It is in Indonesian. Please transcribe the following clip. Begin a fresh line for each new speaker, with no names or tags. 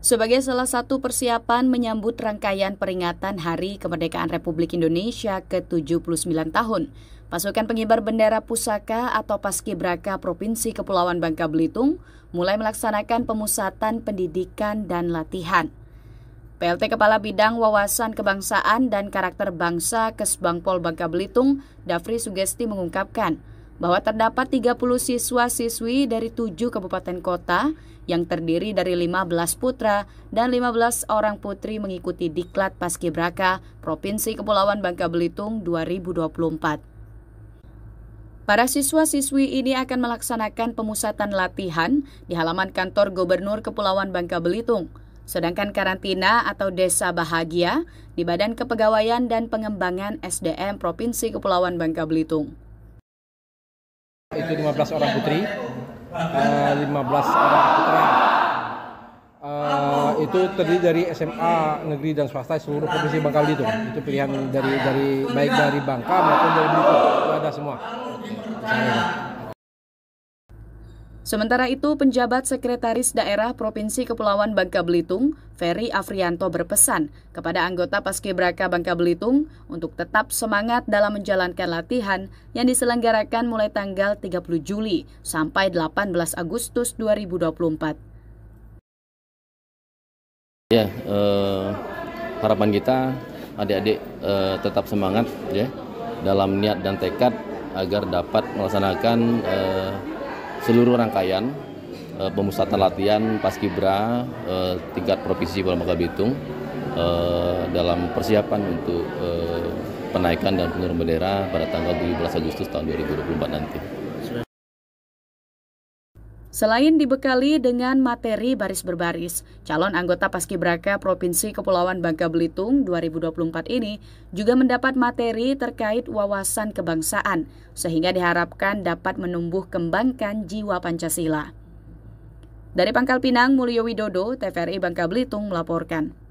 sebagai salah satu persiapan menyambut rangkaian peringatan Hari Kemerdekaan Republik Indonesia ke-79 tahun. Pasukan pengibar bendera pusaka atau Paskibraka Provinsi Kepulauan Bangka Belitung mulai melaksanakan pemusatan pendidikan dan latihan. PLT Kepala Bidang Wawasan Kebangsaan dan Karakter Bangsa Kesbangpol Bangka Belitung, Dafri Sugesti mengungkapkan, bahwa terdapat 30 siswa-siswi dari 7 kabupaten kota yang terdiri dari 15 putra dan 15 orang putri mengikuti Diklat Paskibraka Provinsi Kepulauan Bangka Belitung 2024. Para siswa-siswi ini akan melaksanakan pemusatan latihan di halaman kantor Gubernur Kepulauan Bangka Belitung. Sedangkan karantina atau desa bahagia di Badan Kepegawaian dan Pengembangan SDM Provinsi Kepulauan Bangka Belitung
itu 15 orang putri, uh, eh, 15 orang putra. Uh, itu terdiri dari SMA negeri dan swasta seluruh provinsi Bangka Belitung. Itu pilihan dari dari baik dari Bangka maupun dari Belitung. Itu ada semua. Misalnya.
Sementara itu, penjabat Sekretaris Daerah Provinsi Kepulauan Bangka Belitung, Ferry Afrianto berpesan kepada anggota Paskibraka Bangka Belitung untuk tetap semangat dalam menjalankan latihan yang diselenggarakan mulai tanggal 30 Juli sampai 18 Agustus 2024.
Ya, eh, harapan kita adik-adik eh, tetap semangat ya dalam niat dan tekad agar dapat melaksanakan eh, seluruh rangkaian e, pemusatan latihan Paskibra e, tingkat provinsi Bangka Belitung e, eh, dalam persiapan untuk e, penaikan dan penurunan bendera pada tanggal 17 Agustus tahun 2024 nanti.
Selain dibekali dengan materi baris berbaris, calon anggota Paskibraka Provinsi Kepulauan Bangka Belitung 2024 ini juga mendapat materi terkait wawasan kebangsaan, sehingga diharapkan dapat menumbuh kembangkan jiwa Pancasila. Dari Pangkal Pinang, Mulyo Widodo, TVRI Bangka Belitung melaporkan.